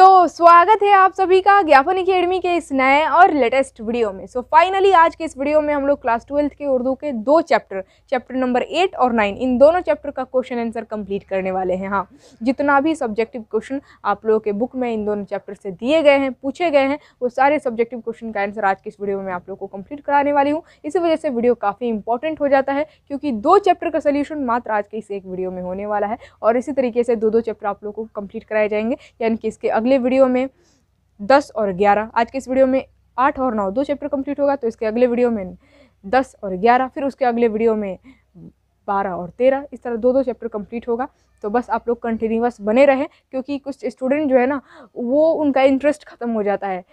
esto स्वागत है आप सभी का ज्ञापन अकेडमी के इस नए और लेटेस्ट वीडियो में सो so, फाइनली आज के इस वीडियो में हम लोग क्लास ट्वेल्थ के उर्दू के दो चैप्टर चैप्टर नंबर एट और नाइन इन दोनों चैप्टर का क्वेश्चन आंसर कंप्लीट करने वाले हैं हाँ जितना भी सब्जेक्टिव क्वेश्चन आप लोगों के बुक में इन दोनों चैप्टर से दिए गए हैं पूछे गए हैं वो सारे सब्जेक्टिव क्वेश्चन का आंसर आज के इस वीडियो में आप लोग को कंप्लीट कराने वाली हूँ इसी वजह से वीडियो काफ़ी इंपॉर्टेंट हो जाता है क्योंकि दो चैप्टर का सोल्यूशन मात्र आज के इस एक वीडियो में होने वाला है और इसी तरीके से दो दो चैप्टर आप लोग को कंप्लीट कराए जाएंगे यानी कि इसके अगले वीडियो में दस और ग्यारह आज के इस वीडियो में आठ और नौ दो चैप्टर कंप्लीट होगा तो इसके अगले वीडियो में दस और ग्यारह फिर उसके अगले वीडियो में बारह और तेरह इस तरह दो दो चैप्टर कंप्लीट होगा तो बस आप लोग कंटिन्यूस बने रहें क्योंकि कुछ स्टूडेंट जो है ना वो उनका इंटरेस्ट ख़त्म हो जाता है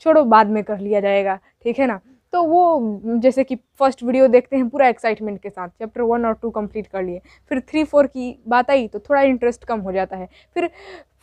छोड़ो बाद में कर लिया जाएगा ठीक है ना तो वो जैसे कि फर्स्ट वीडियो देखते हैं पूरा एक्साइटमेंट के साथ चैप्टर वन और टू कंप्लीट कर लिए फिर थ्री फोर की बात आई तो थोड़ा इंटरेस्ट कम हो जाता है फिर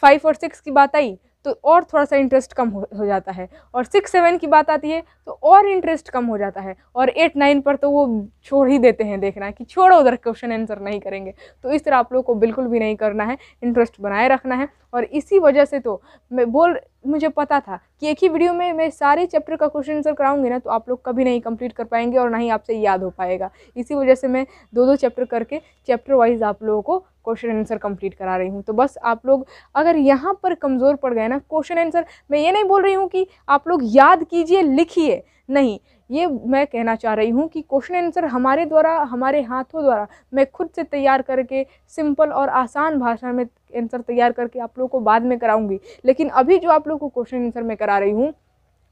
फाइव और सिक्स की बात आई तो और थोड़ा सा इंटरेस्ट कम हो, हो जाता है और सिक्स सेवन की बात आती है तो और इंटरेस्ट कम हो जाता है और एट नाइन पर तो वो छोड़ ही देते हैं देखना कि छोड़ो उधर क्वेश्चन आंसर नहीं करेंगे तो इस तरह आप लोग को बिल्कुल भी नहीं करना है इंटरेस्ट बनाए रखना है और इसी वजह से तो मैं बोल मुझे पता था कि एक ही वीडियो में मैं सारे चैप्टर का क्वेश्चन आंसर कराऊंगी ना तो आप लोग कभी नहीं कंप्लीट कर पाएंगे और ना ही आपसे याद हो पाएगा इसी वजह से मैं दो दो चैप्टर करके चैप्टर वाइज आप लोगों को क्वेश्चन आंसर कंप्लीट करा रही हूँ तो बस आप लोग अगर यहाँ पर कमज़ोर पड़ गए ना क्वेश्चन आंसर मैं ये नहीं बोल रही हूँ कि आप लोग याद कीजिए लिखिए नहीं ये मैं कहना चाह रही हूँ कि क्वेश्चन आंसर हमारे द्वारा हमारे हाथों द्वारा मैं खुद से तैयार करके सिंपल और आसान भाषा में आंसर तैयार करके आप लोग को बाद में कराऊंगी लेकिन अभी जो आप लोग को क्वेश्चन आंसर मैं करा रही हूँ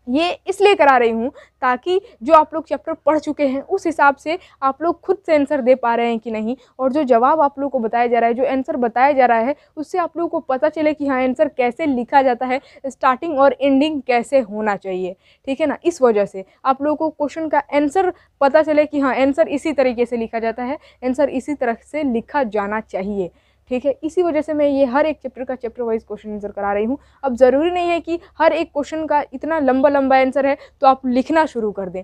ये इसलिए करा रही हूँ ताकि जो आप लोग चैप्टर पढ़ चुके हैं उस हिसाब से आप लोग खुद से आंसर दे पा रहे हैं कि नहीं और जो जवाब आप लोग को बताया जा रहा है जो आंसर बताया जा रहा है उससे आप लोगों को पता चले कि हाँ आंसर कैसे लिखा जाता है स्टार्टिंग और एंडिंग कैसे होना चाहिए ठीक है ना इस वजह से आप लोगों को क्वेश्चन का आंसर पता चले कि हाँ आंसर इसी तरीके से लिखा जाता है आंसर इसी तरह से लिखा जाना चाहिए ठीक है इसी वजह से मैं ये हर एक चैप्टर का चैप्टर वाइज क्वेश्चन आंसर करा रही हूँ अब ज़रूरी नहीं है कि हर एक क्वेश्चन का इतना लंबा लंबा आंसर है तो आप लिखना शुरू कर दें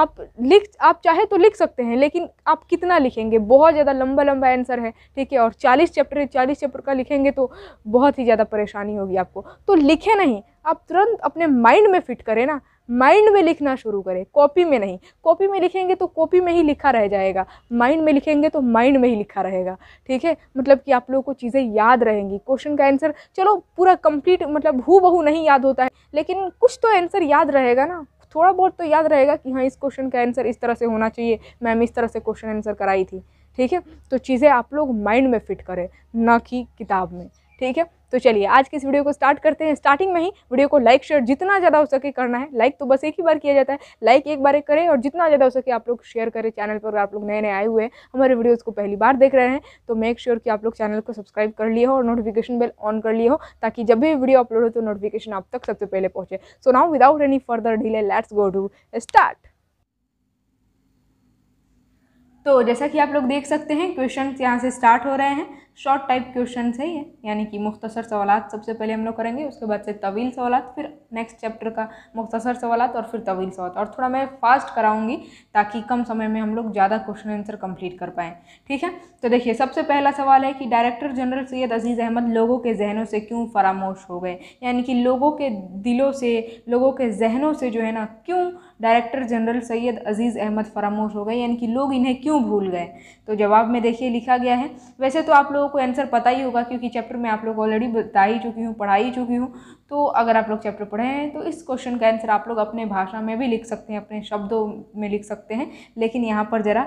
आप लिख आप चाहे तो लिख सकते हैं लेकिन आप कितना लिखेंगे बहुत ज़्यादा लंबा लंबा आंसर है ठीक है और 40 चैप्टर चालीस चैप्टर का लिखेंगे तो बहुत ही ज़्यादा परेशानी होगी आपको तो लिखें नहीं आप तुरंत अपने माइंड में फिट करें ना माइंड में लिखना शुरू करें कॉपी में नहीं कॉपी में लिखेंगे तो कॉपी में ही लिखा रह जाएगा माइंड में लिखेंगे तो माइंड में ही लिखा रहेगा ठीक है मतलब कि आप लोगों को चीज़ें याद रहेंगी क्वेश्चन का आंसर चलो पूरा कंप्लीट मतलब हु बहू नहीं याद होता है लेकिन कुछ तो आंसर याद रहेगा ना थोड़ा बहुत तो याद रहेगा कि हाँ इस क्वेश्चन का आंसर इस तरह से होना चाहिए मैम इस तरह से क्वेश्चन आंसर कराई थी ठीक है तो चीज़ें आप लोग माइंड में फिट करें ना कि किताब में ठीक है तो चलिए आज की इस वीडियो को स्टार्ट करते हैं स्टार्टिंग में ही वीडियो को लाइक शेयर जितना ज़्यादा हो सके करना है लाइक तो बस एक ही बार किया जाता है लाइक एक बार एक करें और जितना ज़्यादा हो सके आप लोग शेयर करें चैनल पर आप लोग नए नए आए हुए हैं हमारे वीडियोज़ को पहली बार देख रहे हैं तो मेक श्योर कि आप लोग चैनल को सब्सक्राइब कर लिए हो और नोटिफिकेशन बेल ऑन कर लिए हो ताकि जब भी वीडियो अपलोड हो तो नोटिफिकेशन आप तक सबसे पहले पहुँचे so now without any further delay let's go to start तो जैसा कि आप लोग देख सकते हैं क्वेश्चन यहाँ से स्टार्ट हो रहे हैं शॉर्ट टाइप क्वेश्चन है ये यानी कि मुख्तसर सवाल सबसे पहले हम लोग करेंगे उसके बाद से तवील सवाल फिर नेक्स्ट चैप्टर का मुख्तसर सवाल और फिर तवील सवाल और थोड़ा मैं फास्ट कराऊंगी ताकि कम समय में हम लोग ज़्यादा क्वेश्चन आंसर कंप्लीट कर पाएँ ठीक है तो देखिए सबसे पहला सवाल है कि डायरेक्टर जनरल सैयद अजीज़ अहमद लोगों के जहनों से क्यों फरामोश हो गए यानी कि लोगों के दिलों से लोगों के जहनों से जो है ना क्यों डायरेक्टर जनरल सैयद अज़ीज़ अहमद फरामोश हो गए यानी कि लोग इन्हें क्यों भूल गए तो जवाब में देखिए लिखा गया है वैसे तो आप लोगों को आंसर पता ही होगा क्योंकि चैप्टर में आप लोग ऑलरेडी बता ही चुकी हूँ पढ़ा ही चुकी हूँ तो अगर आप लोग चैप्टर पढ़े हैं तो इस क्वेश्चन का आंसर आप लोग अपने भाषा में भी लिख सकते हैं अपने शब्दों में लिख सकते हैं लेकिन यहाँ पर ज़रा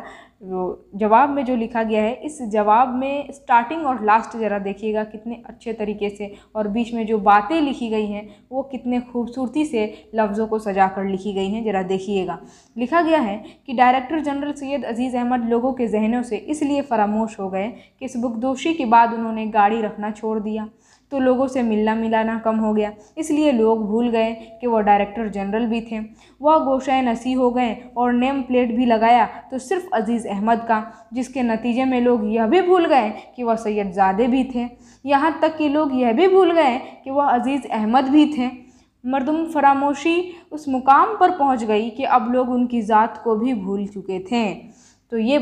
जवाब में जो लिखा गया है इस जवाब में स्टार्टिंग और लास्ट ज़रा देखिएगा कितने अच्छे तरीके से और बीच में जो बातें लिखी गई हैं वो कितने खूबसूरती से लफ्ज़ों को सजा कर लिखी गई हैं ज़रा देखिएगा लिखा गया है कि डायरेक्टर जनरल सैयद अजीज़ अहमद लोगों के जहनों से इसलिए फरामोश हो गए कि इस बुकदोशी के बाद उन्होंने गाड़ी रखना छोड़ दिया तो लोगों से मिलना मिलाना कम हो गया इसलिए लोग भूल गए कि वह डायरेक्टर जनरल भी थे वह गोशाए नसी हो गए और नेम प्लेट भी लगाया तो सिर्फ अजीज़ अहमद का जिसके नतीजे में लोग यह भी भूल गए कि वह सैदजादे भी थे यहाँ तक कि लोग यह भी भूल गए कि वह अजीज़ अहमद भी थे मरदम फरामोशी उस मुकाम पर पहुँच गई कि अब लोग उनकी ज़ात को भी भूल चुके थे तो ये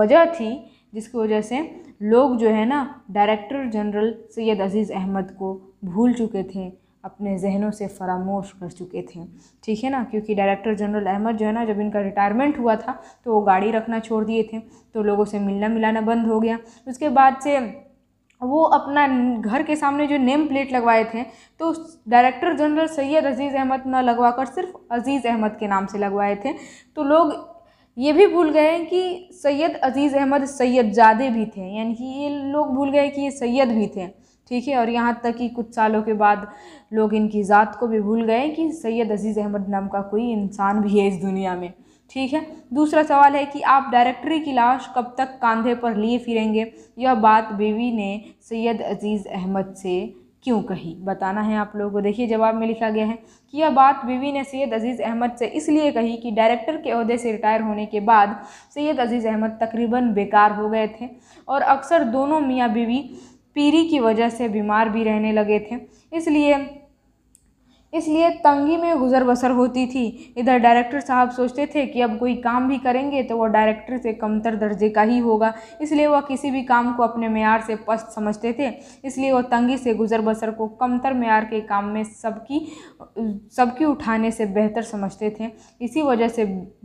वजह थी जिसकी वजह से लोग जो है ना डायरेक्टर जनरल सैयद अज़ीज़ अहमद को भूल चुके थे अपने जहनों से फरामोश कर चुके थे ठीक है ना क्योंकि डायरेक्टर जनरल अहमद जो है ना जब इनका रिटायरमेंट हुआ था तो वो गाड़ी रखना छोड़ दिए थे तो लोगों से मिलना मिलाना बंद हो गया उसके बाद से वो अपना घर के सामने जो नेम प्लेट लगवाए थे तो डायरेक्टर जनरल सैयद अज़ीज़ अहमद ना लगवा कर सिर्फ अज़ीज़ अहमद के नाम से लगवाए थे तो लोग ये भी भूल गए कि सैयद अज़ीज़ अहमद सैयद जादे भी थे यानी कि ये लोग भूल गए कि ये सैयद भी थे ठीक है और यहाँ तक कि कुछ सालों के बाद लोग इनकी ज़ात को भी भूल गए कि सैयद अज़ीज़ अहमद नाम का कोई इंसान भी है इस दुनिया में ठीक है दूसरा सवाल है कि आप डायरेक्टरी की लाश कब तक कंधे पर लिए फिरेंगे यह बात बीवी ने सैयद अज़ीज़ अहमद से क्यों कही बताना है आप लोगों को देखिए जवाब में लिखा गया है कि यह बात बीवी ने सैयद अज़ीज़ अहमद से इसलिए कही कि डायरेक्टर के अहदे से रिटायर होने के बाद सैयद अज़ीज़ अहमद तकरीबन बेकार हो गए थे और अक्सर दोनों मियाँ बीवी पीरी की वजह से बीमार भी रहने लगे थे इसलिए इसलिए तंगी में गुज़र बसर होती थी इधर डायरेक्टर साहब सोचते थे कि अब कोई काम भी करेंगे तो वो डायरेक्टर से कमतर दर्जे का ही होगा इसलिए वह किसी भी काम को अपने मैार से पस्त समझते थे इसलिए वह तंगी से गुज़र बसर को कमतर मैार के काम में सबकी सबकी उठाने से बेहतर समझते थे इसी वजह से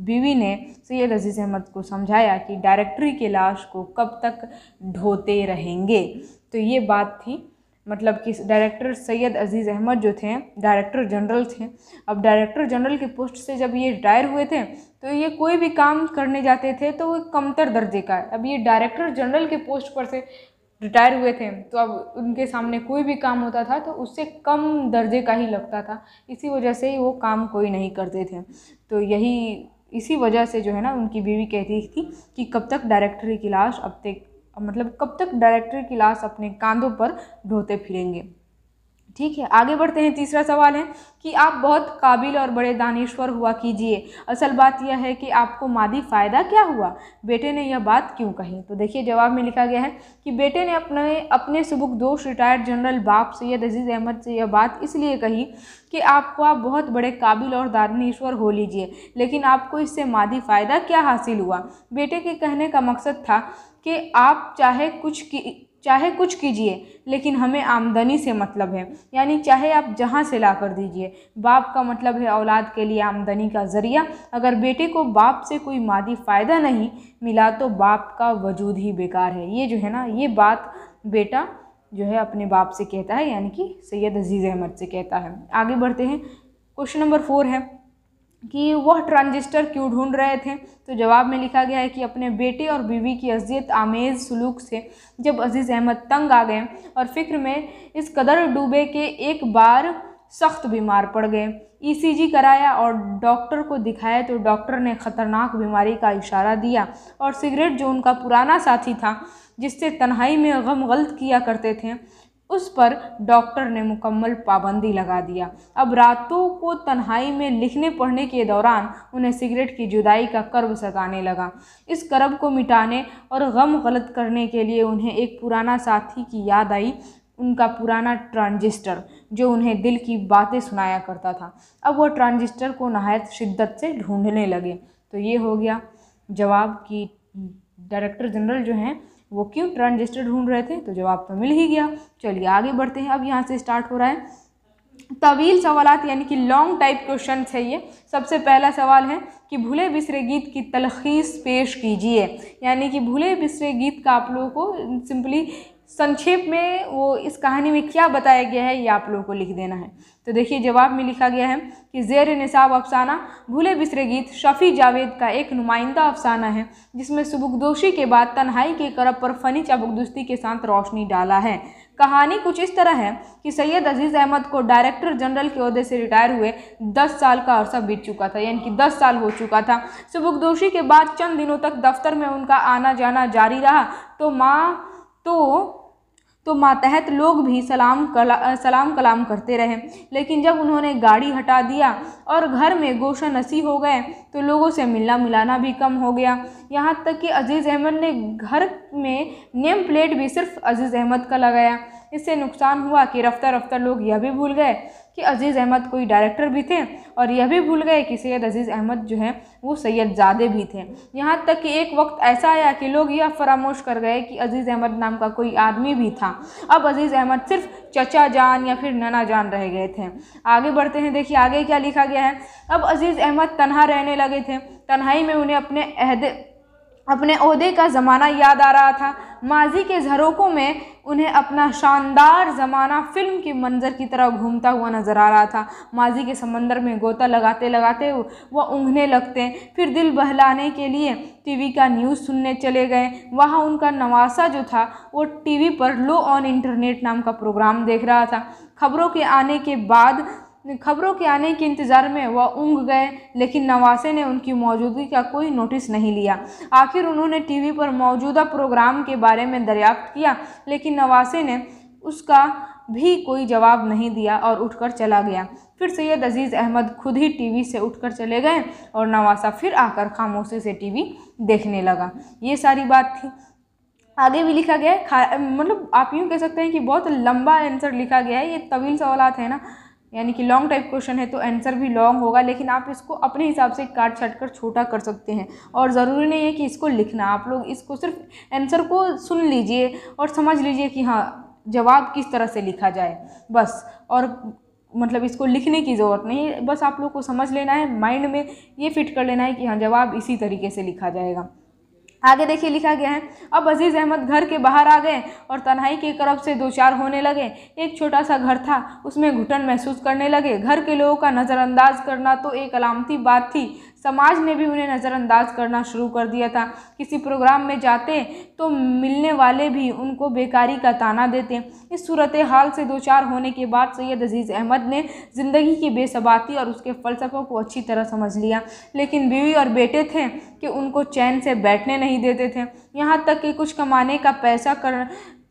बीवी ने सैद अजीज़ अहमद को समझाया कि डायरेक्टरी के लाश को कब तक ढोते रहेंगे तो ये बात थी मतलब कि डायरेक्टर सैयद अजीज़ अहमद जो थे डायरेक्टर जनरल थे अब डायरेक्टर जनरल की पोस्ट से जब ये रिटायर हुए थे तो ये कोई भी काम करने जाते थे तो वो कमतर दर्जे का है अब ये डायरेक्टर जनरल के पोस्ट पर से रिटायर हुए थे तो अब उनके सामने कोई भी काम होता था तो उससे कम दर्जे का ही लगता था इसी वजह से ही वो काम कोई नहीं करते थे तो यही इसी वजह से जो है ना उनकी बीवी कहती थी कि कब तक डायरेक्टर की लाश अब तक मतलब कब तक डायरेक्टर की लाश अपने कांधों पर ढोते फिरेंगे ठीक है आगे बढ़ते हैं तीसरा सवाल है कि आप बहुत काबिल और बड़े दानिश्वर हुआ कीजिए असल बात यह है कि आपको मादी फ़ायदा क्या हुआ बेटे ने यह बात क्यों कही तो देखिए जवाब में लिखा गया है कि बेटे ने अपने अपने सुबुक दोस्त रिटायर्ड जनरल बाप सैयद अजीज़ अहमद से यह बात इसलिए कही कि आपको आप बहुत बड़े काबिल और दानिश्वर हो लीजिए लेकिन आपको इससे मादी फ़ायदा क्या हासिल हुआ बेटे के कहने का मकसद था कि आप चाहे कुछ चाहे कुछ कीजिए लेकिन हमें आमदनी से मतलब है यानी चाहे आप जहाँ से ला कर दीजिए बाप का मतलब है औलाद के लिए आमदनी का ज़रिया अगर बेटे को बाप से कोई मादी फ़ायदा नहीं मिला तो बाप का वजूद ही बेकार है ये जो है ना ये बात बेटा जो है अपने बाप से कहता है यानी कि सैयद अजीज़ अहमद से कहता है आगे बढ़ते हैं क्वेश्चन नंबर फोर है कि वह ट्रांजिस्टर क्यों ढूंढ रहे थे तो जवाब में लिखा गया है कि अपने बेटे और बीवी की अजियत आमेज़ सलूक से जब अजीज़ अहमद तंग आ गए और फिक्र में इस कदर डूबे के एक बार सख्त बीमार पड़ गए ईसीजी e कराया और डॉक्टर को दिखाया तो डॉक्टर ने ख़तरनाक बीमारी का इशारा दिया और सिगरेट जो उनका पुराना साथी था जिससे तन्हाई में गम गलत किया करते थे उस पर डॉक्टर ने मुकम्मल पाबंदी लगा दिया अब रातों को तन्हाई में लिखने पढ़ने के दौरान उन्हें सिगरेट की जुदाई का कर्ब सताने लगा इस कर्ब को मिटाने और गम गलत करने के लिए उन्हें एक पुराना साथी की याद आई उनका पुराना ट्रांजिस्टर जो उन्हें दिल की बातें सुनाया करता था अब वह ट्रांजिस्टर को नहायत शिद्दत से ढूंढने लगे तो ये हो गया जवाब कि डायरेक्टर जनरल जो हैं वो क्यों ट्रांजिस्टर ढूंढ रहे थे तो जवाब तो मिल ही गया चलिए आगे बढ़ते हैं अब यहाँ से स्टार्ट हो रहा है तवील सवालत यानी कि लॉन्ग टाइप क्वेश्चन है ये सबसे पहला सवाल है कि भूले बिसरे गीत की तलखीस पेश कीजिए यानी कि भूले बिसरे गीत का आप लोगों को सिंपली संक्षेप में वो इस कहानी में क्या बताया गया है ये आप लोगों को लिख देना है तो देखिए जवाब में लिखा गया है कि जेर निसाब अफसाना भूले बिसरे गीत शफ़ी जावेद का एक नुमाइंदा अफसाना है जिसमें सुबुकदोशी के बाद तन्हाई के करब पर फ़नी चाबुकदस्ती के साथ रोशनी डाला है कहानी कुछ इस तरह है कि सैयद अजीज़ अहमद को डायरेक्टर जनरल के अहदे से रिटायर हुए दस साल का अरसा बीत चुका था यानी कि दस साल हो चुका था सुबुकदोशी के बाद चंद दिनों तक दफ्तर में उनका आना जाना जारी रहा तो माँ तो तो मातहत लोग भी सलाम कला सलाम कलाम करते रहे लेकिन जब उन्होंने गाड़ी हटा दिया और घर में गोशा नसी हो गए तो लोगों से मिलना मिलाना भी कम हो गया यहाँ तक कि अजीज़ अहमद ने घर में नेम प्लेट भी सिर्फ अजीज़ अहमद का लगाया इससे नुकसान हुआ कि रफ्तार रफ्तार लोग यह भी भूल गए कि अजीज़ अहमद कोई डायरेक्टर भी थे और यह भी भूल गए कि सैयद अजीज़ अहमद जो है वो सैयद ज़ादे भी थे यहाँ तक कि एक वक्त ऐसा आया कि लोग यह फरामोश कर गए कि अजीज़ अहमद नाम का कोई आदमी भी था अब अजीज़ अहमद सिर्फ चचा जान या फिर नना जान रह गए थे आगे बढ़ते हैं देखिए आगे क्या लिखा गया है अब अजीज़ अहमद तनहा रहने लगे थे तन्हाई में उन्हें अपने अहदे अपने अहदे का ज़माना याद आ रहा था माजी के झरोकों में उन्हें अपना शानदार ज़माना फिल्म के मंजर की तरह घूमता हुआ नज़र आ रहा था माजी के समंदर में गोता लगाते लगाते वह ऊँघने लगते फिर दिल बहलाने के लिए टीवी का न्यूज़ सुनने चले गए वहाँ उनका नवासा जो था वो टीवी पर लो ऑन इंटरनेट नाम का प्रोग्राम देख रहा था खबरों के आने के बाद खबरों के आने के इंतज़ार में वह ऊँग गए लेकिन नवासे ने उनकी मौजूदगी का कोई नोटिस नहीं लिया आखिर उन्होंने टीवी पर मौजूदा प्रोग्राम के बारे में दरियाफ्त किया लेकिन नवासे ने उसका भी कोई जवाब नहीं दिया और उठकर चला गया फिर सैयद अज़ीज़ अहमद खुद ही टीवी से उठकर चले गए और नवासा फिर आकर खामोशी से टीवी देखने लगा ये सारी बात थी आगे भी लिखा गया है मतलब आप यूँ कह सकते हैं कि बहुत लंबा आंसर लिखा गया है ये तवील सवाल है ना यानी कि लॉन्ग टाइप क्वेश्चन है तो आंसर भी लॉन्ग होगा लेकिन आप इसको अपने हिसाब से काट छाट कर छोटा कर सकते हैं और ज़रूरी नहीं है कि इसको लिखना आप लोग इसको सिर्फ आंसर को सुन लीजिए और समझ लीजिए कि हाँ जवाब किस तरह से लिखा जाए बस और मतलब इसको लिखने की ज़रूरत नहीं है बस आप लोग को समझ लेना है माइंड में ये फिट कर लेना है कि हाँ जवाब इसी तरीके से लिखा जाएगा आगे देखिए लिखा गया है अब अजीज़ अहमद घर के बाहर आ गए और तन्हाई के करब से दो चार होने लगे एक छोटा सा घर था उसमें घुटन महसूस करने लगे घर के लोगों का नज़रअंदाज करना तो एक अलामती बात थी समाज ने भी उन्हें नज़रअंदाज करना शुरू कर दिया था किसी प्रोग्राम में जाते तो मिलने वाले भी उनको बेकारी का ताना देते इस सूरत हाल से दो चार होने के बाद सैयद अजीज़ अहमद ने ज़िंदगी की बेसबाती और उसके फ़लसफ़ों को अच्छी तरह समझ लिया लेकिन बीवी और बेटे थे कि उनको चैन से बैठने नहीं देते थे यहाँ तक कि कुछ कमाने का पैसा कर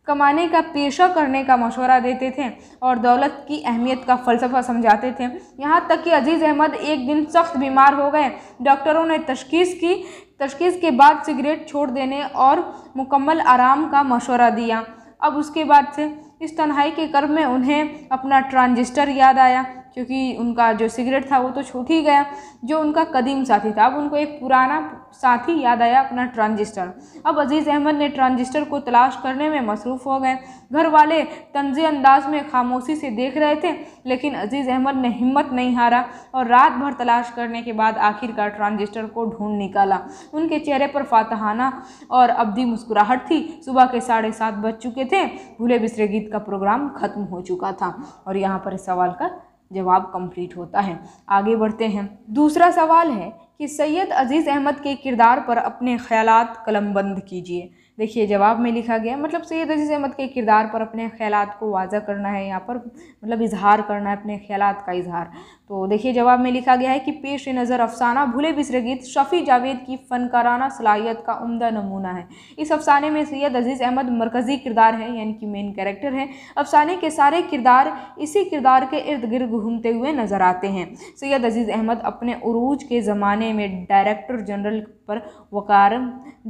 कमाने का पेशा करने का मशवरा देते थे और दौलत की अहमियत का फ़लसफ़ा समझाते थे यहाँ तक कि अजीज़ अहमद एक दिन सख्त बीमार हो गए डॉक्टरों ने तशखीस की तशखीस के बाद सिगरेट छोड़ देने और मुकम्मल आराम का मशवरा दिया अब उसके बाद से इस तन्हाई के कर्म में उन्हें अपना ट्रांजिस्टर याद आया क्योंकि उनका जो सिगरेट था वो तो छूट ही गया जो उनका कदीम साथी था अब उनको एक पुराना साथी याद आया अपना ट्रांजिस्टर अब अजीज़ अहमद ने ट्रांजिस्टर को तलाश करने में मसरूफ़ हो गए घर वाले तंज अंदाज में खामोशी से देख रहे थे लेकिन अजीज़ अहमद ने हिम्मत नहीं हारा और रात भर तलाश करने के बाद आखिरकार ट्रांजिस्टर को ढूंढ निकाला उनके चेहरे पर फातहाना और अवधि मुस्कुराहट थी सुबह के साढ़े सात बज चुके थे भूले बिसरे गीत का प्रोग्राम ख़त्म हो चुका था और यहाँ पर इस सवाल का जवाब कंप्लीट होता है आगे बढ़ते हैं दूसरा सवाल है कि सैयद अज़ीज़ अहमद के किरदार पर अपने ख्याल कलमबंद कीजिए देखिए जवाब में लिखा गया मतलब सैयद अजीज़ अहमद के किरदार पर अपने ख्याल को वाजा करना है यहाँ पर मतलब इजहार करना है अपने ख्याल का इजहार तो देखिए जवाब में लिखा गया है कि पेश नज़र अफसाना भूले बिसरे गीत शफ़ी जावेद की फ़नकाराना सलाहियत का उम्दा नमूना है इस अफसाने में सैयद अजीज़ अहमद मरकज़ी किरदार है यानी कि मेन कैरेक्टर हैं अफसाने के सारे किरदार इसी किरदार के इर्द गिर्द घूमते हुए नज़र आते हैं सैयद अजीज़ अहमद अपने अरूज के ज़माने में डायरेक्टर जनरल पर वकार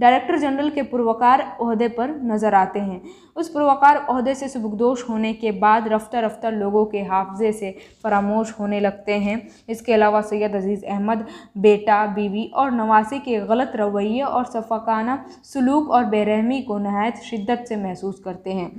डायरेक्टर जनरल के पुरवकार अहदे पर नज़र आते हैं उस प्रकार अहदे से सुबुकदोश होने के बाद रफ्तर रफ्तर लोगों के हाफजे से फरामोश होने लगते हैं इसके अलावा सैयद अज़ीज़ अहमद बेटा बीवी और नवासी के गलत रवैये और सफ़ाकाना सलूक और बेरहमी को नहायत शिद्दत से महसूस करते हैं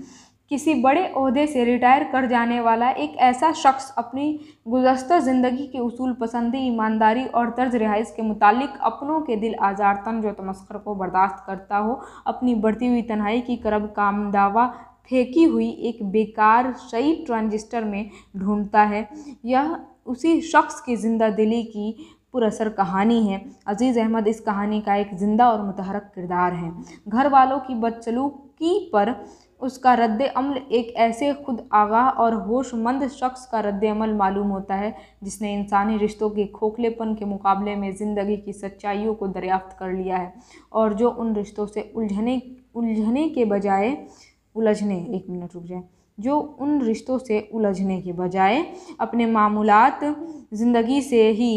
किसी बड़े अहदे से रिटायर कर जाने वाला एक ऐसा शख्स अपनी गुजशत ज़िंदगी के उसूल पसंदी ईमानदारी और तर्ज रिहाइश के मुतालिक अपनों के दिल आजार तन जो तमस्कर को बर्दाश्त करता हो अपनी बढ़ती हुई तनहाई की करब कामदावा फेंकी हुई एक बेकार सही ट्रांजिस्टर में ढूंढता है यह उसी शख्स की जिंदा दिली की पुरसर कहानी है अजीज़ अहमद इस कहानी का एक ज़िंदा और मतहरक किरदार है घर वालों की की पर उसका रद्द अमल एक ऐसे खुद आगाह और होशमंद शख्स का रद्द अमल मालूम होता है जिसने इंसानी रिश्तों के खोखलेपन के मुकाबले में ज़िंदगी की सच्चाइयों को दरियाफ्त कर लिया है और जो उन रिश्तों से उलझने उलझने के बजाय उलझने एक मिनट रुक जाए जो उन रिश्तों से उलझने के बजाय अपने मामूलत ज़िंदगी से ही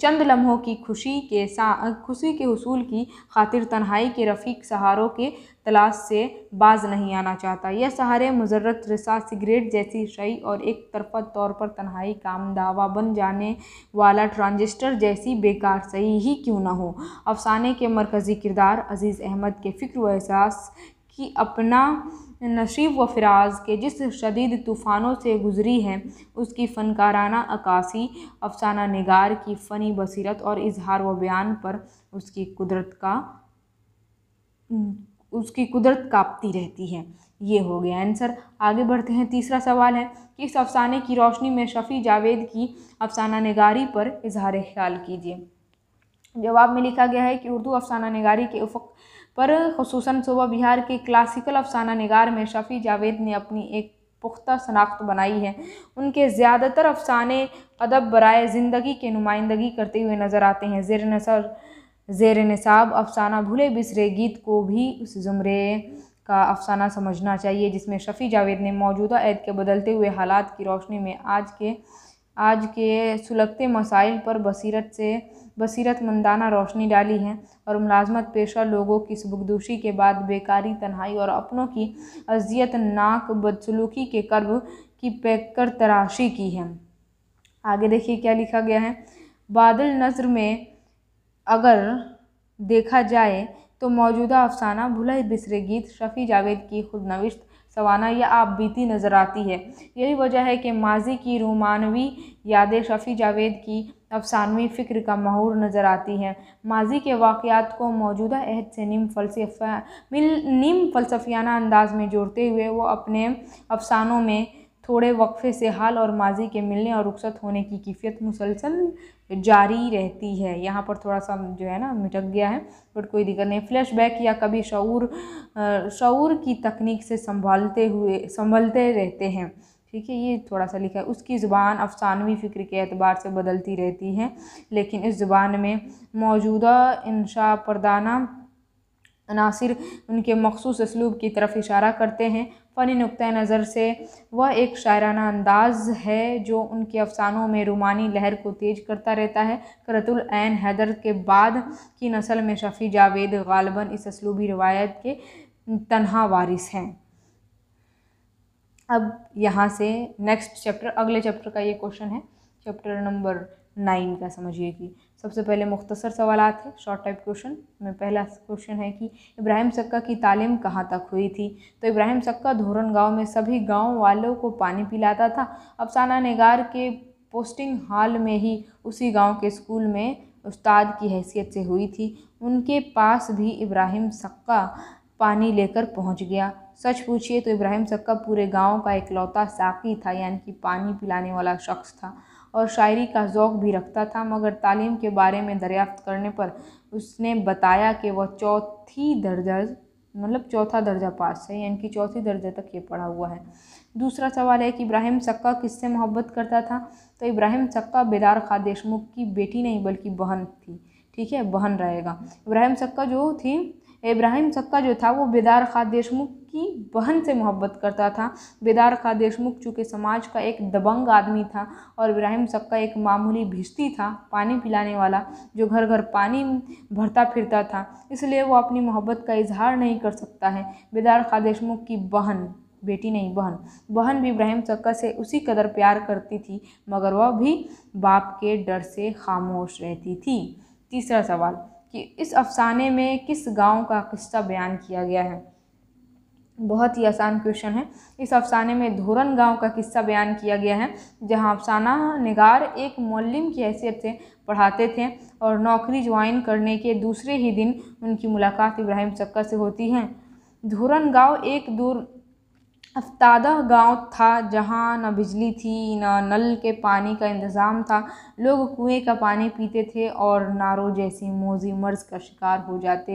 चंद लम्हों की खुशी के सा खुशी के हसूल की खातिर तन्हाई के रफ़ीक सहारों के तलाश से बाज नहीं आना चाहता यह सहारे मुजरत रसा सिगरेट जैसी शई और एक तरफा तौर पर तन्हाई काम दावा बन जाने वाला ट्रांजिस्टर जैसी बेकार सही ही क्यों ना हो अफसाने के मरकज़ी किरदार अज़ीज़ अहमद के फ़िक्र व एहसास की अपना नशीब व फराज के जिस शदीद तूफ़ानों से गुज़री है उसकी फ़नकाराना अकासी अफसाना नगार की फ़नी बसीरत और इजहार व बयान पर उसकी कुदरत का उसकी कुदरत कापती रहती है ये हो गया आंसर आगे बढ़ते हैं तीसरा सवाल है कि इस अफसाने की रोशनी में शफ़ी जावेद की अफसाना नगारी पर इजहार ख्याल कीजिए जवाब में लिखा गया है कि उर्दू अफसाना नगारी के उफक पर खसूस सूबा बिहार के क्लासिकल अफसाना नगार में शफ़ी जावेद ने अपनी एक पुख्ता शनाख्त बनाई है उनके ज़्यादातर अफसाने अदब बरए ज़िंदगी के नुमाइंदगी करते हुए नज़र आते हैं जेर नसर जेर नसाब अफसाना भूले बिसरे गीत को भी उस ज़ुमरे का अफसाना समझना चाहिए जिसमें शफ़ी जावेद ने मौजूदा ऐद के बदलते हुए हालात की रोशनी में आज के आज के सुलगते मसाइल पर बसीरत से मंदाना रोशनी डाली है और मुलाजमत पेशा लोगों की सबकदोशी के बाद बेकारी तन्हाई और अपनों की अजियत नाक बदसलूकी के कर्ब की पैकर तराशी की है आगे देखिए क्या लिखा गया है बादल नज़र में अगर देखा जाए तो मौजूदा अफसाना भुलाई बिसरे गीत शफ़ी जावेद की खुदनविश्त सवाना या आप बीती नज़र आती है यही वजह है कि माजी की रोमानवी यादें शफ़ी जावेद की अफसानवी फ़िक्र का महूर नज़र आती हैं माजी के वाक़ात को मौजूदा अहद से नीम फलसफा नीम फ़लसफियाना अंदाज में जोड़ते हुए वो अपने अफसानों में थोड़े वक्फे से हाल और माजी के मिलने और रुखसत होने की कीफियत मुसलसल जारी रहती है यहाँ पर थोड़ा सा जो है ना मिटक गया है बट कोई दिक्कत नहीं फ्लैशबैक या कभी शूर शूर की तकनीक से संभालते हुए संभलते रहते हैं ठीक है ये थोड़ा सा लिखा है उसकी ज़ुबान अफसानवी फ़िक्र के अतबार से बदलती रहती है लेकिन इस ज़ुबान में मौजूदा इंशा परदाना अनासर उनके मखसूस इसलूब की तरफ इशारा करते हैं फ़नी नुक़ नज़र से वह एक शायराना अंदाज़ है जो उनके अफ़सानों में रूमानी लहर को तेज़ करता रहता है करतुल ऐन हैदर के बाद की नस्ल में शफ़ी जावेद गालबन इस असलूबी रवायत के तनहा वारिस हैं अब यहाँ से नेक्स्ट चैप्टर अगले चैप्टर का ये क्वेश्चन है चैप्टर नंबर नाइन का समझिए कि सबसे पहले मुख्तसर सवाल है शॉर्ट टाइप क्वेश्चन में पहला क्वेश्चन है कि इब्राहिम सक्का की तालीम कहाँ तक हुई थी तो इब्राहिम सक्का धोरन गांव में सभी गांव वालों को पानी पिलाता था अफसाना नगार के पोस्टिंग हाल में ही उसी गांव के स्कूल में उस्ताद की हैसियत से हुई थी उनके पास भी इब्राहिम सक्का पानी लेकर पहुंच गया सच पूछिए तो इब्राहिम सक्का पूरे गांव का इकलौता साकी था यानी कि पानी पिलाने वाला शख्स था और शायरी का ज़ौक़ भी रखता था मगर तालीम के बारे में दरियाफ़्त करने पर उसने बताया कि वह चौथी दर्जा मतलब चौथा दर्जा पास है यानी कि चौथी दर्जा तक ये पढ़ा हुआ है दूसरा सवाल है कि इब्राहिम सक्का किससे मोहब्बत करता था तो इब्राहिम सक्का बेदार खा देशमुख की बेटी नहीं बल्कि बहन थी ठीक है बहन रहेगा इब्राहिम सक्का जो थी इब्राहिम सक्का जो था वो बेदार खा देशमुख की बहन से मोहब्बत करता था बेदार खा देशमुख चूँकि समाज का एक दबंग आदमी था और इब्राहिम सक्का एक मामूली भिश्ती था पानी पिलाने वाला जो घर घर पानी भरता फिरता था इसलिए वो अपनी मोहब्बत का इजहार नहीं कर सकता है बेदार खा देशमुख की बहन बेटी नहीं बहन बहन भी इब्राहिम सक्का से उसी कदर प्यार करती थी मगर वह भी बाप के डर से खामोश रहती थी तीसरा सवाल कि इस अफसाने में किस गांव का किस्सा बयान किया गया है बहुत ही आसान क्वेश्चन है इस अफसाने में धोरन गांव का किस्सा बयान किया गया है जहां अफसाना निगार एक मौलम की हैसियत से पढ़ाते थे और नौकरी ज्वाइन करने के दूसरे ही दिन उनकी मुलाकात इब्राहिम चक्कर से होती है धोरन गांव एक दूर अफ्तादा गांव था जहां न बिजली थी न नल के पानी का इंतज़ाम था लोग कुएं का पानी पीते थे और नारों जैसी मोजी मर्ज़ का शिकार हो जाते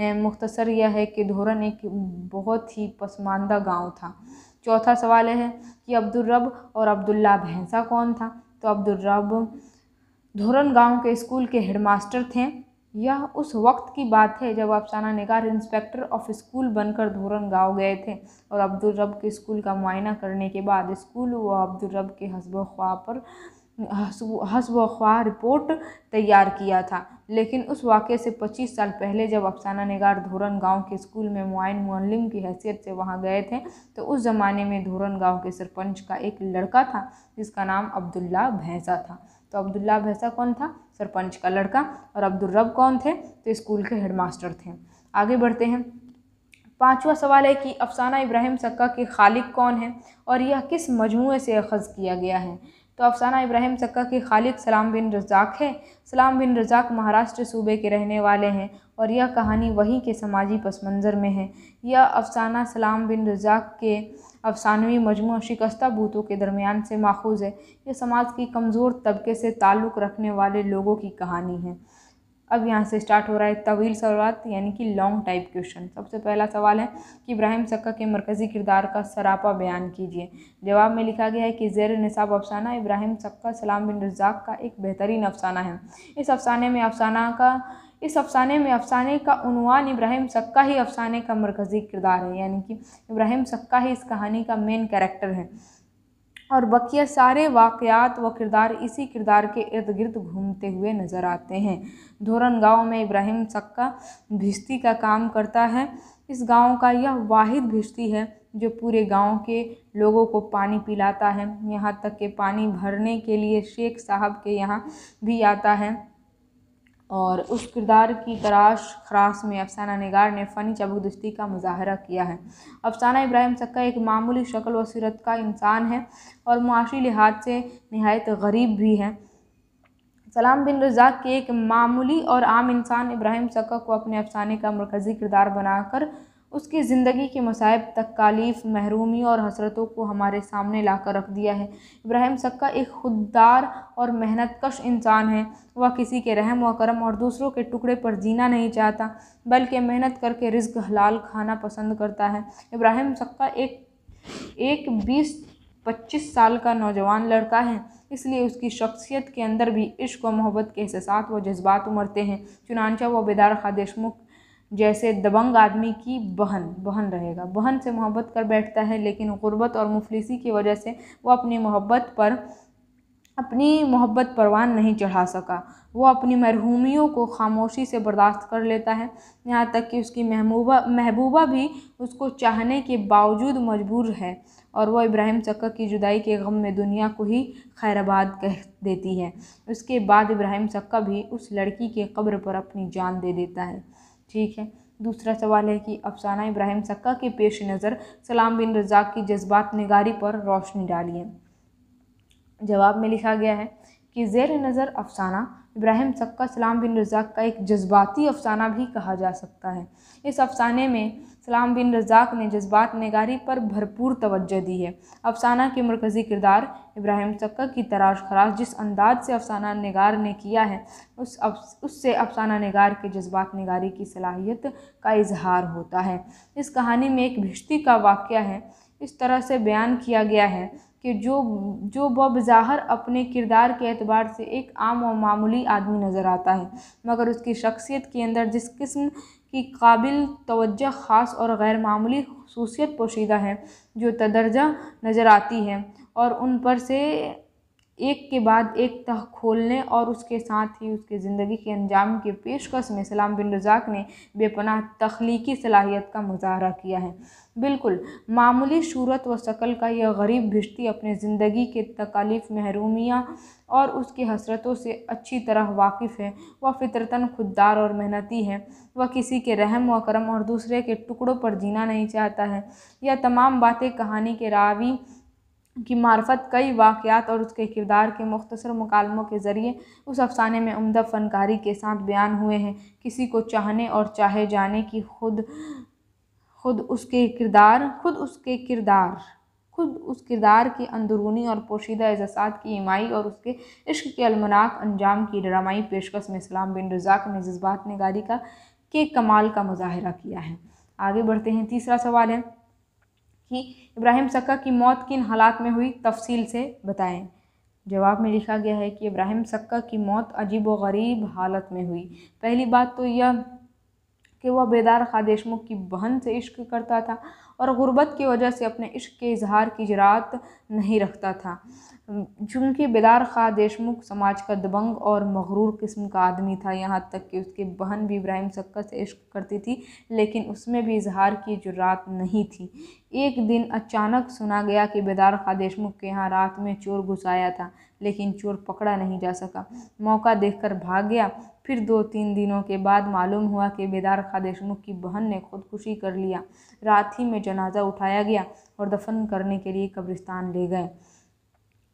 हैं मुख्तसर यह है कि धोरन एक बहुत ही पसमानदा गांव था चौथा सवाल है कि अब्दुलरब और अब्दुल्ला भैंसा कौन था तो अब्दुलरब धोरन गांव के स्कूल के हेडमास्टर थे यह उस वक्त की बात है जब अफसाना निगार इंस्पेक्टर ऑफ स्कूल बनकर धोरन गांव गए थे और अब्दुलरब के स्कूल का मुआयना करने के बाद स्कूल व अब्दुलरब के हसब ख्वाह पर हंस व रिपोर्ट तैयार किया था लेकिन उस वाक़े से 25 साल पहले जब अफसाना निगार धोरन गांव के स्कूल में मुआन मुल्लिम की हैसियत से वहां गए थे तो उस ज़माने में धोरन गांव के सरपंच का एक लड़का था जिसका नाम अब्दुल्ला भैंसा था तो अब्दुल्ला भैंसा कौन था सरपंच का लड़का और अब्दुलरब कौन थे तो स्कूल के हेडमास्टर थे आगे बढ़ते हैं पांचवा सवाल है कि अफसाना इब्राहिम सक्का के खालिक कौन है और यह किस मजमू से अखज़ किया गया है तो अफसाना इब्राहिम सक्का के खालिद सलाम बिन रजाक है सलाम बिन रजाक महाराष्ट्र सूबे के रहने वाले हैं और यह कहानी वहीं के समाजी पस मंज़र में है यह अफसाना सलाम बिन रजाक के अफसानवी मजमू शिकस्ता बूतों के दरमियान से माखूज है यह समाज की कमज़ोर तबके से ताल्लुक़ रखने वाले लोगों की कहानी है अब यहाँ से स्टार्ट हो रहा है तवील सवाल यानी कि लॉन्ग टाइप क्वेश्चन सबसे पहला सवाल है कि इब्राहिम सक्का के मरकज़ी किरदार का सरापा बयान कीजिए जवाब में लिखा गया है कि जेर नसाब अफसाना इब्राहिम सक्का सलाम बिन रजाक का एक बेहतरीन अफसाना है इस अफसाने में अफसाना का इस अफसाने में अफसाने का उनवान इब्राहिम सक्का ही अफसाने का मरकज़ी किरदार है यानी कि इब्राहिम सक्का ही इस कहानी का मेन कैरेक्टर है और बकिया सारे वाकयात व किरदार इसी किरदार के इर्द गिर्द घूमते हुए नज़र आते हैं धोरन गांव में इब्राहिम सक्का भिश्ती का काम करता है इस गांव का यह वाहिद भिश्ती है जो पूरे गांव के लोगों को पानी पिलाता है यहाँ तक कि पानी भरने के लिए शेख साहब के यहाँ भी आता है और उस किरदार की तराश खरास में अफसाना नगार ने फ़नी चबकदस्ती का मुजाहरा किया है अफसाना इब्राहिम सक्का एक मामूली शक्ल व सीरत का इंसान है और मुआशी लिहाज से नहायत गरीब भी है सलाम बिन रजाक के एक मामूली और आम इंसान इब्राहिम सक्का को अपने अफसाने का मरकज़ी किरदार बनाकर उसकी ज़िंदगी के मसायब तकालीफ महरूमी और हसरतों को हमारे सामने ला कर रख दिया है इब्राहिम सक्का एक खुददार और मेहनत कश इंसान है वह किसी के रहम व करम और दूसरों के टुकड़े पर जीना नहीं चाहता बल्कि मेहनत करके रिज्क हलाल खाना पसंद करता है इब्राहिम सक्का एक एक बीस पच्चीस साल का नौजवान लड़का है इसलिए उसकी शख्सियत के अंदर भी इश्क व मोहब्बत के एहसास व जज्बात उमड़ते हैं चुनानचा वह बेदार खादेशमुख जैसे दबंग आदमी की बहन बहन रहेगा बहन से मोहब्बत कर बैठता है लेकिन गुर्बत और मुफलिसी की वजह से वो अपनी मोहब्बत पर अपनी मोहब्बत परवान नहीं चढ़ा सका वो अपनी मरहूमियों को खामोशी से बर्दाश्त कर लेता है यहाँ तक कि उसकी महबूबा महबूबा भी उसको चाहने के बावजूद मजबूर है और वह इब्राहिम सक्का की जुदाई के गम में दुनिया को ही खैराबाद कह देती है उसके बाद इब्राहिम सक्का भी उस लड़की के कब्र पर अपनी जान दे देता है ठीक है दूसरा सवाल है कि अफसाना इब्राहिम सक्का के पेश नज़र सलाम बिन रजाक की जज्बात निगारी पर रोशनी डाली है जवाब में लिखा गया है कि ज़ेर नज़र अफसाना इब्राहिम सक्का सलाम बिन रजाक का एक जज्बाती अफसाना भी कहा जा सकता है इस अफसाने में सलाम बिन रजाक ने जज्बात नगारी पर भरपूर तवज्जो दी है अफसाना के मरकज़ी किरदार इब्राहिम सक्का की तराश खराश जिस अंदाज से अफसाना नगार ने किया है उस अफ उससे अफसाना नगार के जज्बात नगारी की सलाहियत का इजहार होता है इस कहानी में एक भिश्ती का वाक़ है इस तरह से बयान किया गया है कि जो जो बज़ाहर अपने किरदार के एतबार से एक आम और मामूली आदमी नज़र आता है मगर उसकी शख्सियत के अंदर जिस किस्म की काबिल तोज्जा ख़ास और गैर मामूली खसूसियत पोशीदा है जो तदर्जा नज़र आती है और उन पर से एक के बाद एक तह खोलने और उसके साथ ही उसके ज़िंदगी के अंजाम के पेशकश में सलाम बिन रजाक ने बेपनाह तख्लीकी सलाहियत का मुजाहरा किया है बिल्कुल मामूली सूरत व शक्ल का यह गरीब भिश्ती अपने ज़िंदगी के तकालीफ महरूमियाँ और उसकी हसरतों से अच्छी तरह वाकिफ़ है वह वा फितरतन खुददार और मेहनती है वह किसी के रहम व करम और दूसरे के टुकड़ों पर जीना नहीं चाहता है यह तमाम बातें कहानी के रावी की मार्फत कई वाक़ात और उसके किरदार के मुख्तर मुकालमों के ज़रिए उस अफ़साने में उमदा फ़नकारी के साथ बयान हुए हैं किसी को चाहने और चाहे जाने की खुद खुद उसके किरदार खुद उसके किरदार खुद उस किरदार के अंदरूनी और पोशीदा एजसात की इमाई और उसके इश्क के अलमनाक अंजाम की ड्रामाई पेशकश में इस्लाम बिन रजाक ने जज्बात नगारी का के कमाल का मुजाहरा किया है आगे बढ़ते हैं तीसरा सवाल है कि इब्राहिम सक्का की मौत किन हालात में हुई तफसील से बताएं जवाब में लिखा गया है कि इब्राहिम सक्का की मौत अजीब व गरीब हालत में हुई पहली बात तो यह कि वह बेदार खादेशमुख की बहन से इश्क करता था और ग़ुरबत की वजह से अपने इश्क के इजहार की जरात नहीं रखता था चूँकि बेदार ख़ा देशमुख समाज का दबंग और मगरूर किस्म का आदमी था यहाँ तक कि उसकी बहन भी इब्राहिम सक्कर से इश्क करती थी लेकिन उसमें भी इजहार की जुरात नहीं थी एक दिन अचानक सुना गया कि बेदार ख़ा देशमुख के यहाँ रात में चोर घुसाया था लेकिन चोर पकड़ा नहीं जा सका मौका देखकर भाग गया फिर दो तीन दिनों के बाद मालूम हुआ कि बेदार खा देशमुख की बहन ने खुदकुशी कर लिया रात ही में जनाजा उठाया गया और दफन करने के लिए कब्रिस्तान ले गए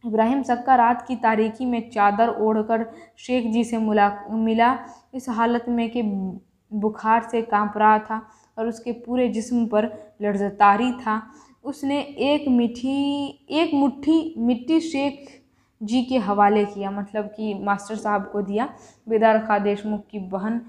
इब्राहिम सक्का रात की तारीखी में चादर ओढ़कर शेख जी से मुला मिला इस हालत में कि बुखार से कांप रहा था और उसके पूरे जिस्म पर लड़जतारी था उसने एक मिठी एक मुट्ठी मिट्टी शेख जी के हवाले किया मतलब कि मास्टर साहब को दिया बेदार खा देशमुख की बहन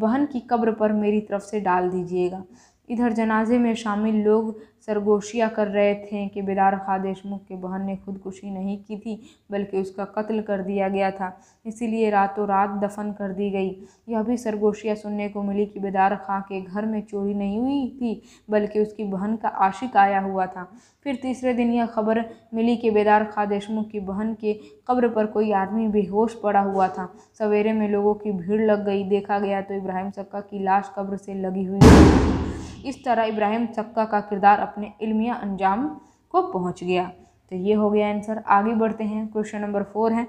बहन की कब्र पर मेरी तरफ़ से डाल दीजिएगा इधर जनाजे में शामिल लोग सरगोशियाँ कर रहे थे कि बेदार खा देशमुख की बहन ने खुदकुशी नहीं की थी बल्कि उसका कत्ल कर दिया गया था इसीलिए रातों रात दफन कर दी गई यह भी सरगोशियाँ सुनने को मिली कि बेदार खां के घर में चोरी नहीं हुई थी बल्कि उसकी बहन का आशिक आया हुआ था फिर तीसरे दिन यह खबर मिली कि बेदार खां देशमुख की बहन के कब्र पर कोई आदमी बेहोश पड़ा हुआ था सवेरे में लोगों की भीड़ लग गई देखा गया तो इब्राहिम सक्का की लाश कब्र से लगी हुई थी इस तरह इब्राहिम सक्का का किरदार अपने इलमिया अंजाम को पहुंच गया तो ये हो गया आंसर आगे बढ़ते हैं क्वेश्चन नंबर फोर है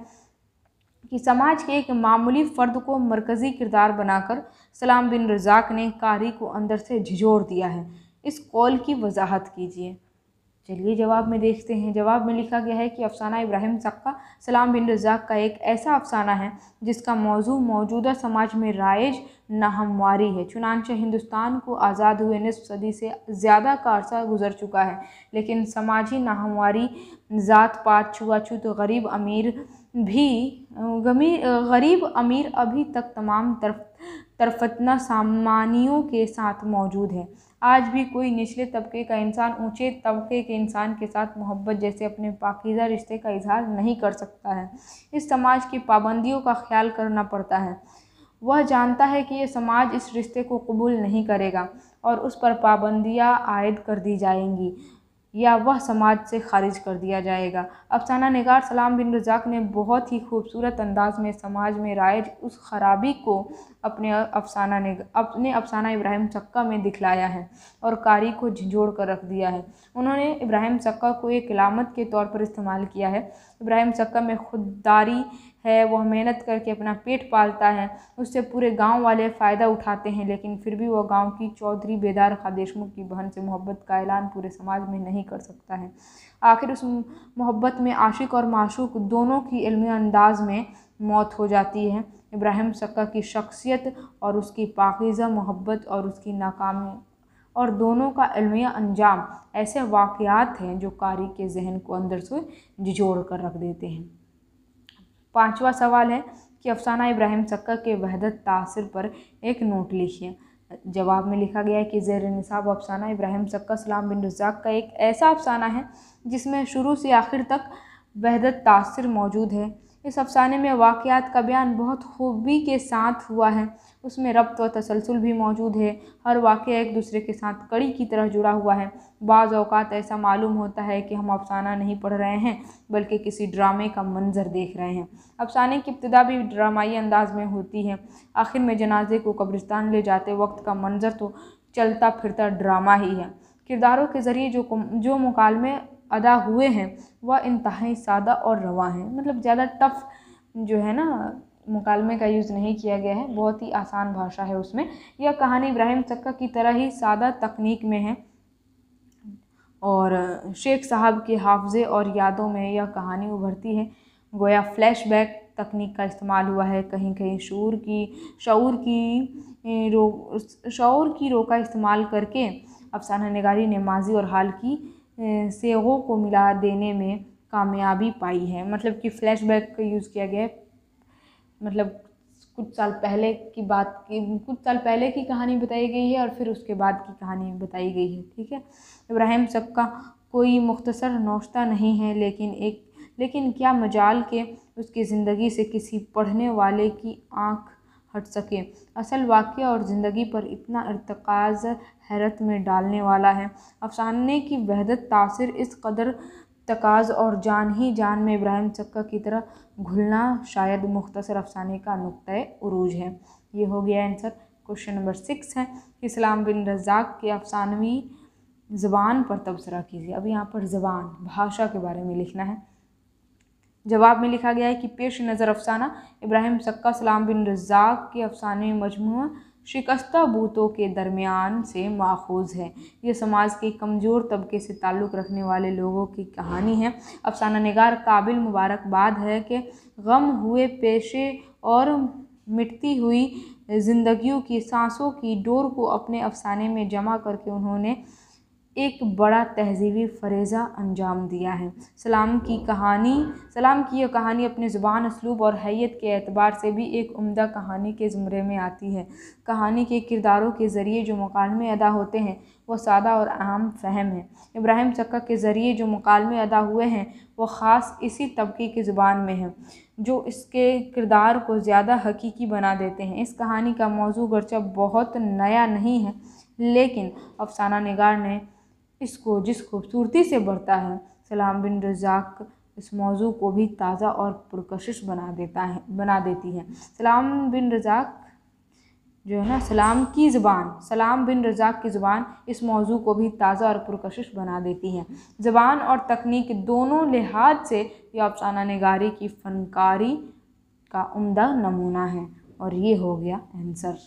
कि समाज के एक मामूली फ़र्द को मरकज़ी किरदार बनाकर सलाम बिन रजाक ने कारी को अंदर से झिझोड़ दिया है इस कॉल की वजाहत कीजिए चलिए जवाब में देखते हैं जवाब में लिखा गया है कि अफसाना इब्राहिम सक्का सलाम बिन रज़ाक का एक ऐसा अफसाना है जिसका मौजू मौजूदा समाज में राइज नाहमवारी है चुनानचे हिंदुस्तान को आज़ाद हुए नसफ सदी से ज़्यादा का अरसा गुजर चुका है लेकिन समाजी नाहमवारी ज़ात पात छुआछूत गरीब अमीर भी गरीब अमीर अभी तक तमाम तरफ तरफतना सामानियों के साथ मौजूद है आज भी कोई निचले तबके का इंसान ऊंचे तबके के इंसान के साथ मोहब्बत जैसे अपने पाकिज़ा रिश्ते का इजहार नहीं कर सकता है इस समाज की पाबंदियों का ख्याल करना पड़ता है वह जानता है कि यह समाज इस रिश्ते को कबूल नहीं करेगा और उस पर पाबंदियाँ आयद कर दी जाएंगी या वह समाज से खारिज कर दिया जाएगा अफसाना नगार सलाम बिन रजाक ने बहुत ही खूबसूरत अंदाज में समाज में राइज उस खराबी को अपने अफसाना ने अपने अफसाना इब्राहिम चक्का में दिखलाया है और कारी को झिझोड़ कर रख दिया है उन्होंने इब्राहिम चक्का को एक इलामत के तौर पर इस्तेमाल किया है इब्राहिम चक्का में खुददारी है वह मेहनत करके अपना पेट पालता है उससे पूरे गांव वाले फ़ायदा उठाते हैं लेकिन फिर भी वह गांव की चौधरी बेदार खा देशमुख की बहन से मोहब्बत का ऐलान पूरे समाज में नहीं कर सकता है आखिर उस मोहब्बत में आशिक और माशूक दोनों की इलमी अंदाज में मौत हो जाती है इब्राहिम सक्का की शख्सियत और उसकी पाकिज़ा मोहब्बत और उसकी नाकामी और दोनों का इलमिया अंजाम ऐसे वाक़ात हैं जो कारी के जहन को अंदर से झिझोड़ कर रख देते हैं पांचवा सवाल है कि अफसाना इब्राहिम सक्कर के वहदत तासर पर एक नोट लिखिए जवाब में लिखा गया है कि जेर नसाब अफसाना इब्राहिम सक्कर सलाम बिन रजाक का एक ऐसा अफसाना है जिसमें शुरू से आखिर तक वहदत तासर मौजूद है इस अफसाने में वाक़ात का बयान बहुत खूबी के साथ हुआ है उसमें रब्त व तसलसल भी मौजूद है हर वाक़ एक दूसरे के साथ कड़ी की तरह जुड़ा हुआ है बाज़ अवकात ऐसा मालूम होता है कि हम अफसाना नहीं पढ़ रहे हैं बल्कि किसी ड्रामे का मंजर देख रहे हैं अफसाने की इब्तदा भी ड्रामाई अंदाज में होती है आखिर में जनाजे को कब्रिस्तान ले जाते वक्त का मंजर तो चलता फिरता ड्रामा ही है किरदारों के ज़रिए जो जो मुकालमे अदा हुए हैं वह इंतहाई सादा और रवा हैं मतलब ज़्यादा टफ़ जो है ना मुकालमे का यूज़ नहीं किया गया है बहुत ही आसान भाषा है उसमें यह कहानी इब्राहिम चक्का की तरह ही सादा तकनीक में है और शेख साहब के हाफजे और यादों में यह कहानी उभरती है गोया फ्लैशबैक तकनीक का इस्तेमाल हुआ है कहीं कहीं शूर की शौर की रो शौर की रो का इस्तेमाल करके अफसाना नगारी ने माजी और हाल की सेगों को मिला देने में कामयाबी पाई है मतलब कि फ़्लैशबैक का यूज़ किया गया है मतलब कुछ साल पहले की बात की कुछ साल पहले की कहानी बताई गई है और फिर उसके बाद की कहानी बताई गई है ठीक है इब्राहिम का कोई मुख्तसर नौश्ता नहीं है लेकिन एक लेकिन क्या मजाल के उसकी ज़िंदगी से किसी पढ़ने वाले की आँख हट सके असल वाक्य और ज़िंदगी पर इतना इरतकाज़ हैरत में डालने वाला है अफसाने की वहदत तासर इस कदर चकाज और जान ही जान में इब्राहिम चक्का की तरह घुलना शायद मुख्तसर अफसाने का नुकतः उरूज है ये हो गया आंसर क्वेश्चन नंबर सिक्स है इस्लाम बिन रज़ाक के अफसानवी ज़बान पर तबसरा कीजिए अब यहाँ पर ज़बान भाषा के बारे में लिखना है जवाब में लिखा गया है कि पेश नज़र अफसाना इब्राहिम सक्का सलाम बिन रज़ाक के अफसानवी मजमू शिकस्ता बूतों के दरमियान से माखूज है यह समाज के कमज़ोर तबके से ताल्लुक़ रखने वाले लोगों की कहानी है अफसाना नगार काबिल मुबारकबाद है कि गम हुए पेशे और मिटती हुई ज़िंदगियों की सांसों की डोर को अपने अफसाने में जमा करके उन्होंने एक बड़ा तहज़ीबी फ़रेज़ा अंजाम दिया है सलाम की कहानी सलाम की यह कहानी अपने ज़ुबान इसलूब और हैत के अतबार से भी एक उम्दा कहानी के ज़ुमरे में आती है कहानी के किरदारों के ज़रिए जो मकालमे अदा होते हैं वो सादा और आम फहम है इब्राहिम चक्का के ज़रिए जो मकालमे अदा हुए हैं वो ख़ास इसी तबके की ज़ुबान में है जो इसके किरदार को ज़्यादा हकीकी बना देते हैं इस कहानी का मौजू गर्चा बहुत नया नहीं है लेकिन अफसाना नगार ने इसको जिस खूबसूरती से बढ़ता है सलाम बिन रज़ाक इस मौजू को भी ताज़ा और पुरकशिश बना देता है बना देती है सलाम बिन रज़ाक जो है ना सलाम की ज़बान सलाम बिन रज़ाक की ज़बान इस मौजू को भी ताज़ा और पुरकशिश बना देती है ज़बान और तकनीक दोनों लिहाज से यह अफसाना नगारी की फ़नकारी का उमदा नमूना है और ये हो गया आंसर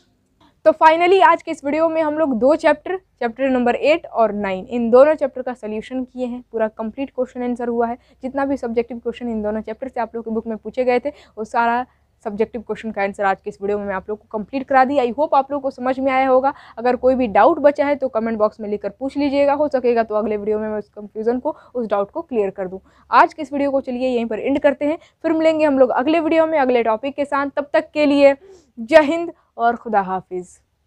तो फाइनली आज के इस वीडियो में हम लोग दो चैप्टर चैप्टर नंबर एट और नाइन इन दोनों चैप्टर का सोल्यूशन किए हैं पूरा कंप्लीट क्वेश्चन आंसर हुआ है जितना भी सब्जेक्टिव क्वेश्चन इन दोनों चैप्टर से आप लोग की बुक में पूछे गए थे वो सारा सब्जेक्टिव क्वेश्चन का आंसर आज के इस वीडियो में मैं आप लोग को कंप्लीट करा दी आई होप आप लोग को समझ में आया होगा अगर कोई भी डाउट बचा है तो कमेंट बॉक्स में लेकर पूछ लीजिएगा हो सकेगा तो अगले वीडियो में मैं उस कंफ्यूजन को उस डाउट को क्लियर कर दूँ आज के इस वीडियो को चलिए यहीं पर एंड करते हैं फिर मिलेंगे हम लोग अगले वीडियो में अगले टॉपिक के साथ तब तक के लिए जय हिंद और खुदा हाफिज़